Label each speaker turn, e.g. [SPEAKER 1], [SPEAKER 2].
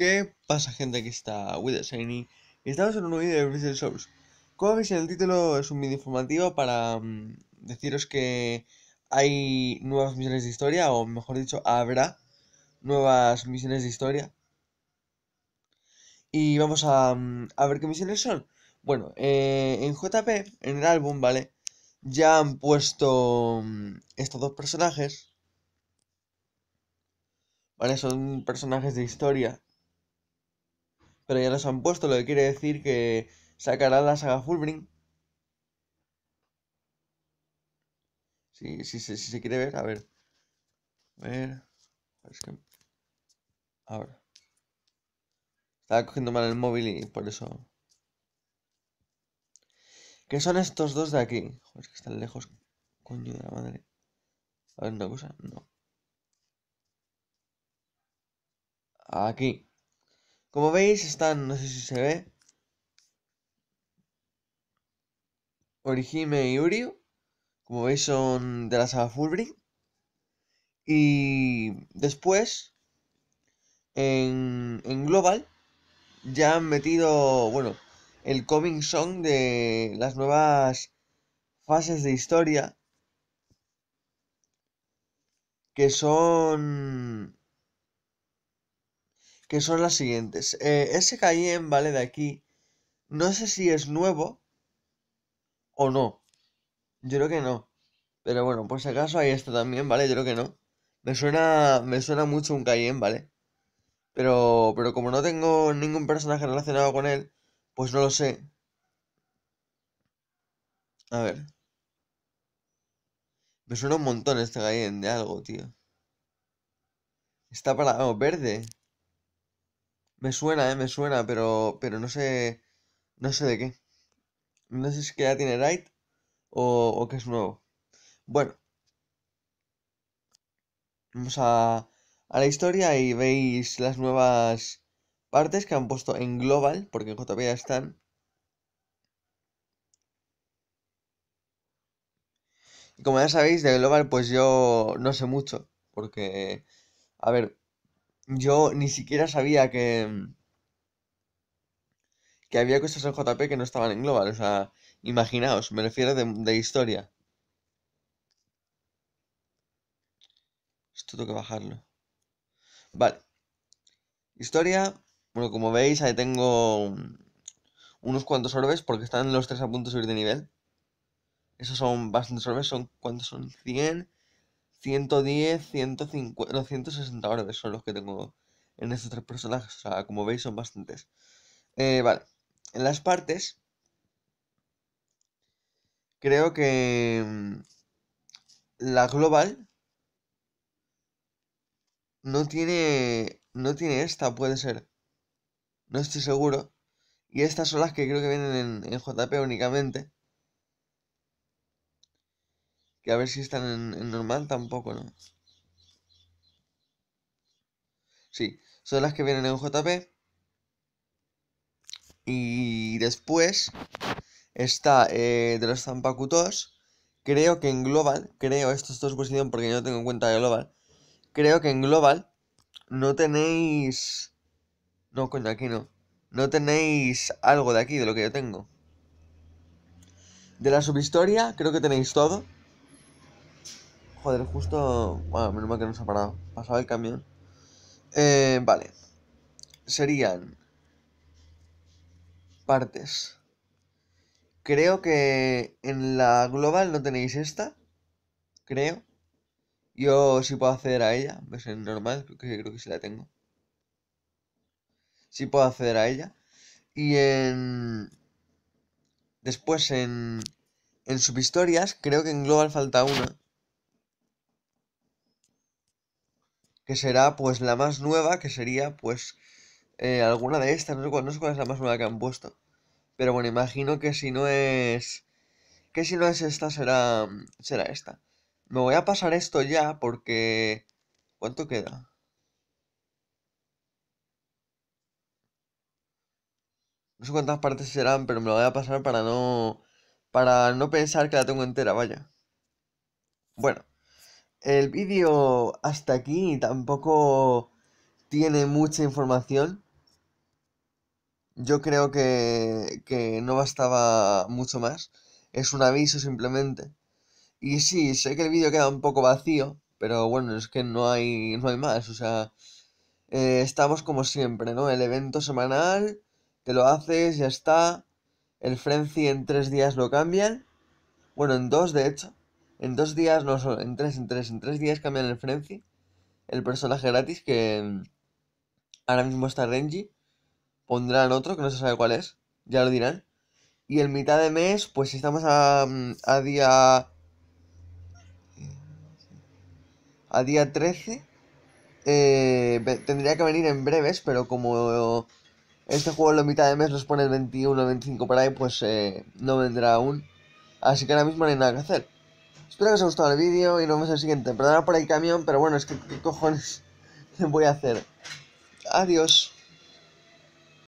[SPEAKER 1] ¿Qué pasa gente? Aquí está the y estamos en un nuevo vídeo de Visual Souls. Como veis en el título es un vídeo informativo para mm, deciros que hay nuevas misiones de historia, o mejor dicho, habrá nuevas misiones de historia. Y vamos a, mm, ver qué misiones son. Bueno, eh, en JP, en el álbum, ¿vale? Ya han puesto mm, estos dos personajes. Vale, son personajes de historia pero ya los han puesto, lo que quiere decir que sacará la saga Fulbring. Si, si, se quiere ver, a ver. A ver. Ahora. Estaba cogiendo mal el móvil y por eso. ¿Qué son estos dos de aquí? Joder, es que están lejos. Coño de la madre. A ver, una cosa. No. Aquí. Como veis, están, no sé si se ve, Orihime y yuri Como veis, son de la saga Fulbright. Y después, en, en Global, ya han metido, bueno, el coming song de las nuevas fases de historia. Que son que son las siguientes. Eh, ese Cayenne, ¿vale? De aquí, no sé si es nuevo o no. Yo creo que no. Pero bueno, por si acaso hay esto también, ¿vale? Yo creo que no. Me suena, me suena mucho un Cayenne, ¿vale? Pero, pero como no tengo ningún personaje relacionado con él, pues no lo sé. A ver. Me suena un montón este Cayenne de algo, tío. Está para... Oh, verde. Me suena, eh, me suena, pero, pero no sé, no sé de qué. No sé si es que ya tiene Right o, que es nuevo. Bueno, vamos a, a la historia y veis las nuevas partes que han puesto en Global, porque en JP ya están. Y como ya sabéis, de Global pues yo no sé mucho, porque, a ver, yo ni siquiera sabía que, mm, que había cosas en JP que no estaban en Global. O sea, imaginaos, me refiero de, de historia. Esto tengo que bajarlo. Vale. Historia. Bueno, como veis, ahí tengo mm, unos cuantos orbes porque están los tres a punto de subir de nivel. Esos son bastantes orbes. Son, ¿Cuántos son? 100. 110, 150, no, 160 horas son los que tengo en estos tres personajes. O sea, como veis son bastantes. Eh, vale, en las partes... Creo que... Mm, la global... No tiene... No tiene esta, puede ser. No estoy seguro. Y estas son las que creo que vienen en, en JP únicamente. Que a ver si están en, normal tampoco, ¿no? Sí, son las que vienen en JP. Y después está de eh, los Zampacutos. Creo que en Global, creo, esto es todo porque yo no tengo en cuenta de Global. Creo que en Global no tenéis. No, cuenta aquí no. No tenéis algo de aquí, de lo que yo tengo. De la subhistoria, creo que tenéis todo. Joder, justo. Bueno, menos mal que nos ha parado. Pasaba el camión. Eh, vale. Serían. Partes. Creo que en la global no tenéis esta. Creo. Yo sí puedo acceder a ella. en normal, creo que, creo que sí la tengo. Sí puedo acceder a ella. Y en. Después en. En subhistorias, creo que en global falta una. que será pues la más nueva, que sería pues eh, alguna de estas, no sé, cuál, es la más nueva que han puesto. Pero bueno, imagino que si no es... que si no es esta será, será esta. Me voy a pasar esto ya porque... ¿Cuánto queda? No sé cuántas partes serán, pero me lo voy a pasar para no... Para no pensar que la tengo entera, vaya. Bueno el vídeo hasta aquí tampoco tiene mucha información. Yo creo que, no bastaba mucho más. Es un aviso simplemente. Y sí, sé que el vídeo queda un poco vacío, pero bueno, es que no hay, no hay más. O sea, eh, estamos como siempre, ¿no? El evento semanal, te lo haces, ya está. El Frenzy en tres días lo cambian. Bueno, en dos, de hecho. En dos días, no, en tres, en tres, en tres días cambian el Frenzy, el personaje gratis que mm, ahora mismo está Renji. Pondrán otro que no se sabe cuál es, ya lo dirán. Y en mitad de mes, pues si estamos a, mm, a día. A día 13. Eh, tendría que venir en breves, pero como este juego en la mitad de mes nos pone el 21 25 por ahí, pues eh, no vendrá aún. Así que ahora mismo no hay nada que hacer. Espero que os haya gustado el vídeo y nos vemos en el siguiente. Perdona por el camión, pero bueno, es que qué cojones voy a hacer. Adiós.